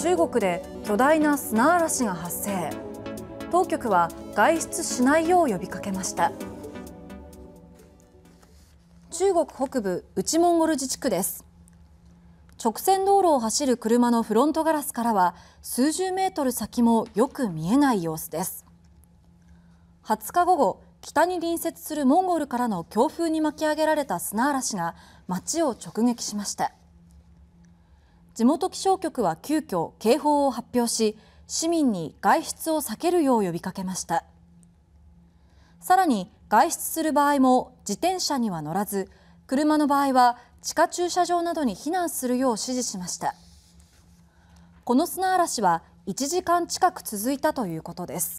中国で巨大な砂嵐が発生当局は外出しないよう呼びかけました中国北部内モンゴル自治区です直線道路を走る車のフロントガラスからは数十メートル先もよく見えない様子です20日午後北に隣接するモンゴルからの強風に巻き上げられた砂嵐が街を直撃しました地元気象局は急遽警報を発表し市民に外出を避けるよう呼びかけましたさらに外出する場合も自転車には乗らず車の場合は地下駐車場などに避難するよう指示しましたこの砂嵐は1時間近く続いたということです